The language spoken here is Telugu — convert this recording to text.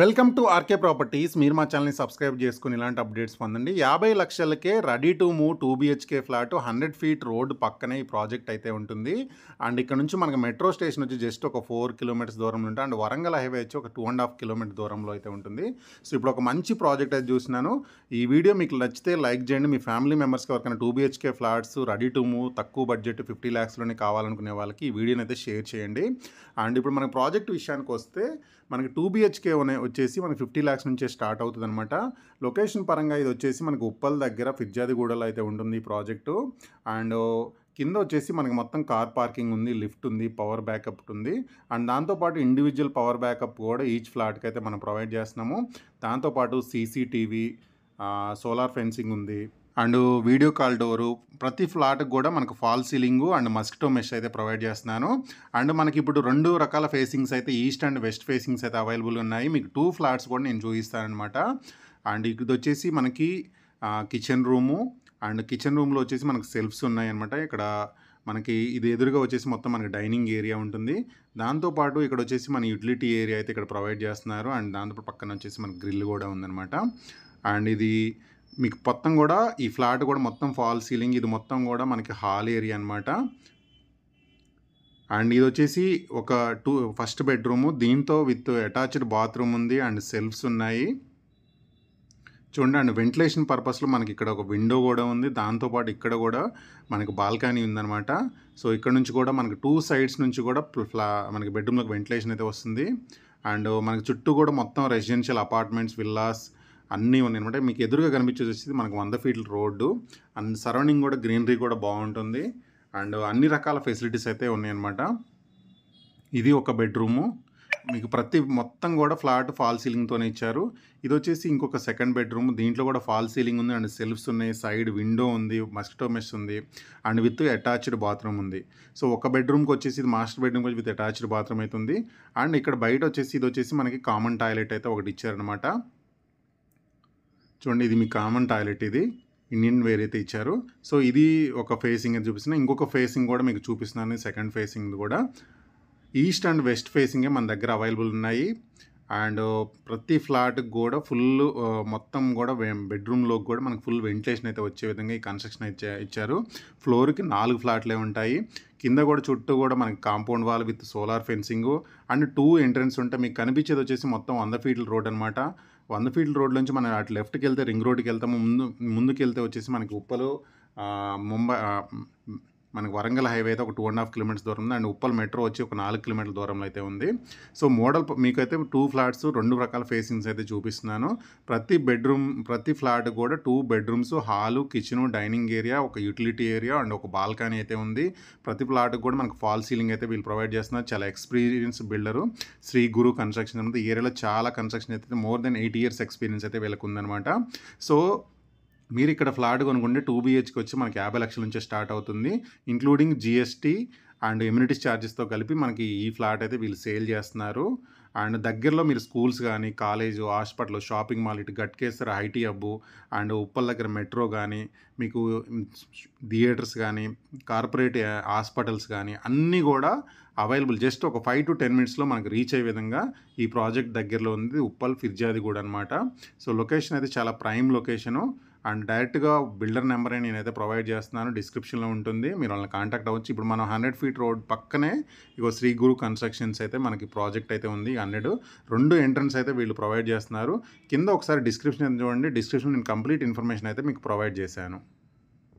వెల్కమ్ టు ఆర్కే ప్రాపర్టీస్ మీరు మా ఛానల్ని సబ్స్క్రైబ్ చేసుకుని ఇలాంటి అప్డేట్స్ పొందండి యాభై లక్షలకే ready to move two BHK flat hundred feet road పక్కనే ఈ ప్రాజెక్ట్ అయితే ఉంటుంది అండ్ ఇక్కడ నుంచి మనకు మెట్రో స్టేషన్ వచ్చి జస్ట్ ఒక ఫోర్ కిలోమీటర్స్ దూరంలో ఉంటుంది అండ్ వరంగల్ హైవే వచ్చి ఒక టూ అండ్ హాఫ్ కిలోమీటర్ దూరంలో అయితే ఉంటుంది సో ఇప్పుడు ఒక మంచి ప్రాజెక్ట్ అయితే చూసినాను ఈ వీడియో మీకు నచ్చితే లైక్ చేయండి మీ ఫ్యామిలీ మెంబర్స్కి ఎవరికైనా two BHK flats ready to move తక్కువ బడ్జెట్ ఫిఫ్టీ ల్యాక్స్లోనే కావాలనుకునే వాళ్ళకి ఈ వీడియోని అయితే షేర్ చేయండి అండ్ ఇప్పుడు మనకు ప్రాజెక్ట్ విషయానికి వస్తే మనకి టూ బీహెచ్కే వచ్చేసి మనకి ఫిఫ్టీ ల్యాక్స్ నుంచే స్టార్ట్ అవుతుంది అనమాట లొకేషన్ పరంగా ఇది వచ్చేసి మనకి ఉప్పల్ దగ్గర ఫిర్జాదిగూడలో అయితే ఉంటుంది ఈ ప్రాజెక్టు అండ్ కింద వచ్చేసి మనకి మొత్తం కార్ పార్కింగ్ ఉంది లిఫ్ట్ ఉంది పవర్ బ్యాకప్ ఉంది అండ్ దాంతోపాటు ఇండివిజువల్ పవర్ బ్యాకప్ కూడా ఈచ్ ఫ్లాట్కి అయితే మనం ప్రొవైడ్ చేస్తున్నాము దాంతోపాటు సీసీటీవీ సోలార్ ఫెన్సింగ్ ఉంది అండ్ వీడియో కాల్ డోరు ప్రతి ఫ్లాట్కి కూడా మనకు fall ceiling and mosquito mesh అయితే ప్రొవైడ్ చేస్తున్నాను అండ్ మనకి ఇప్పుడు రెండు రకాల ఫేసింగ్స్ అయితే ఈస్ట్ అండ్ వెస్ట్ ఫేసింగ్స్ అయితే అవైలబుల్ ఉన్నాయి మీకు టూ ఫ్లాట్స్ కూడా నేను చూపిస్తానమాట అండ్ ఇది వచ్చేసి మనకి కిచెన్ రూము అండ్ కిచెన్ రూమ్లో వచ్చేసి మనకు సెల్ఫ్స్ ఉన్నాయి అనమాట ఇక్కడ మనకి ఇది ఎదురుగా వచ్చేసి మొత్తం మనకి డైనింగ్ ఏరియా ఉంటుంది దాంతోపాటు ఇక్కడ వచ్చేసి మన యూటిలిటీ ఏరియా అయితే ఇక్కడ ప్రొవైడ్ చేస్తున్నారు అండ్ దాంతో పక్కన వచ్చేసి మనకి గ్రిల్ కూడా ఉందన్నమాట అండ్ ఇది మీకు మొత్తం కూడా ఈ ఫ్లాట్ కూడా మొత్తం ఫాల్ సీలింగ్ ఇది మొత్తం కూడా మనకి హాల్ ఏరియా అనమాట అండ్ ఇది వచ్చేసి ఒక టూ ఫస్ట్ బెడ్రూమ్ దీంతో విత్ అటాచ్డ్ బాత్రూమ్ ఉంది అండ్ సెల్ఫ్స్ ఉన్నాయి చూడండి అండ్ వెంటిలేషన్ పర్పస్లో మనకి ఇక్కడ ఒక విండో కూడా ఉంది దాంతోపాటు ఇక్కడ కూడా మనకి బాల్కనీ ఉందనమాట సో ఇక్కడ నుంచి కూడా మనకి టూ సైడ్స్ నుంచి కూడా ఫ్లా మనకి బెడ్రూమ్లోకి వెంటిలేషన్ అయితే వస్తుంది అండ్ మనకి చుట్టూ కూడా మొత్తం రెసిడెన్షియల్ అపార్ట్మెంట్స్ విల్లాస్ అన్నీ ఉన్నాయి అనమాట మీకు ఎదురుగా కనిపించేసి మనకు వంద ఫీట్ల రోడ్డు అండ్ సరౌండింగ్ కూడా గ్రీనరీ కూడా బాగుంటుంది అండ్ అన్ని రకాల ఫెసిలిటీస్ అయితే ఉన్నాయన్నమాట ఇది ఒక బెడ్రూము మీకు ప్రతి మొత్తం కూడా ఫ్లాట్ ఫాల్ సీలింగ్తోనే ఇచ్చారు ఇది వచ్చేసి ఇంకొక సెకండ్ బెడ్రూమ్ దీంట్లో కూడా ఫాల్ సీలింగ్ ఉంది అండ్ సెల్ఫ్స్ ఉన్నాయి సైడ్ విండో ఉంది మస్కిటో మెస్ ఉంది అండ్ విత్ అటాచ్డ్ బాత్రూమ్ ఉంది సో ఒక బెడ్రూమ్కి వచ్చేసి ఇది master bedroom with attached bathroom అవుతుంది అండ్ ఇక్కడ బయట వచ్చేసి ఇది వచ్చేసి మనకి కామన్ టాయిలెట్ అయితే ఒకటి ఇచ్చారనమాట చూడండి ఇది మీ కామన్ టాయిలెట్ ఇది ఇండియన్ వేర్ అయితే ఇచ్చారు సో ఇది ఒక ఫేసింగ్ అని చూపిస్తున్నాను ఇంకొక ఫేసింగ్ కూడా మీకు చూపిస్తున్నాను సెకండ్ ఫేసింగ్ కూడా ఈస్ట్ అండ్ వెస్ట్ ఫేసింగే మన దగ్గర అవైలబుల్ ఉన్నాయి అండ్ ప్రతి ఫ్లాట్ కూడా ఫుల్ మొత్తం కూడా బెడ్రూమ్లోకి కూడా మనకు ఫుల్ వెంటిలేషన్ అయితే వచ్చే విధంగా ఈ కన్స్ట్రక్షన్ అయితే ఇచ్చారు ఫ్లోర్కి నాలుగు ఫ్లాట్లే ఉంటాయి కింద కూడా చుట్టూ కూడా మనకి compound wall with solar fencing and two entrance ఉంటే మీకు కనిపించేది వచ్చేసి మొత్తం వంద ఫీట్ల రోడ్ అనమాట వంద ఫీట్ల రోడ్ నుంచి మనం అటు లెఫ్ట్కి వెళ్తే రింగ్ రోడ్కి వెళ్తాము ముందు ముందుకు వెళ్తే వచ్చేసి మనకి ఉప్పలో ముంబై మనకు వరంగల్ హైవే అయితే ఒక టూ అండ్ హాఫ్ కిలోమీటర్స్ దూరం ఉంది అండ్ ఉప్పల్ మెట్రో వచ్చి ఒక నాలుగు కిలోమీటర్ల దూరంలో అయితే ఉంది సో మోడల్ మీకైతే టూ ఫ్లాట్స్ రెండు రకాల ఫేసింగ్స్ అయితే చూపిస్తున్నాను ప్రతి బెడ్రూమ్ ప్రతి ఫ్లాట్ కూడా two bedrooms hall kitchen dining area ఒక యూటిలిటీ ఏరియా అండ్ ఒక బాల్కనీ అయితే ఉంది ప్రతి ఫ్లాట్ కూడా మనకు ఫాల్ సీలింగ్ అయితే వీళ్ళు ప్రొవైడ్ చేస్తున్నారు చాలా experience builder Shri Guru construction ఏరియాలో చాలా కన్స్ట్రక్షన్ అయితే more than eight years experience అయితే వీళ్ళకి ఉందనమాట సో మీరు ఇక్కడ ఫ్లాట్ కొనుక్కుంటే టూ బీహెచ్కి వచ్చి మనకి యాభై లక్షల నుంచి స్టార్ట్ అవుతుంది ఇంక్లూడింగ్ జిఎస్టీ అండ్ ఎమ్యూనిటీస్ ఛార్జెస్తో కలిపి మనకి ఈ ఫ్లాట్ అయితే వీళ్ళు సేల్ చేస్తున్నారు అండ్ దగ్గరలో మీరు స్కూల్స్ కానీ కాలేజు హాస్పిటల్ షాపింగ్ మాల్ ఇటు Ghatkeshwar IT hub and Uppal దగ్గర మెట్రో కానీ మీకు థియేటర్స్ కానీ కార్పొరేట్ హాస్పిటల్స్ కానీ అన్నీ కూడా అవైలబుల్ జస్ట్ ఒక ఫైవ్ టు టెన్ మినిట్స్లో మనకు రీచ్ అయ్యే విధంగా ఈ ప్రాజెక్ట్ దగ్గరలో ఉంది ఉప్పల్ ఫిర్జాది కూడా అనమాట సో లొకేషన్ అయితే చాలా ప్రైమ్ లొకేషను అండ్ డైరెక్ట్గా బిల్డర్ నెంబరే నేనైతే ప్రొవైడ్ చేస్తున్నాను డిస్క్రిప్షన్లో ఉంటుంది మీరు వాళ్ళని కాంటాక్ట్ అవ్వచ్చు ఇప్పుడు మనం హండ్రెడ్ ఫీట్ రోడ్ పక్కనే ఇగో శ్రీ గురు కన్స్ట్రక్షన్స్ అయితే మనకి ప్రాజెక్ట్ అయితే ఉంది హండ్రెడ్ రెండు ఎంట్రన్స్ అయితే వీళ్ళు ప్రొవైడ్ చేస్తున్నారు కింద ఒకసారి డిస్క్రిప్షన్ చూడండి డిస్క్రిప్షన్ నేను కంప్లీట్ ఇన్ఫర్మేషన్ అయితే మీకు ప్రొవైడ్ చేశాను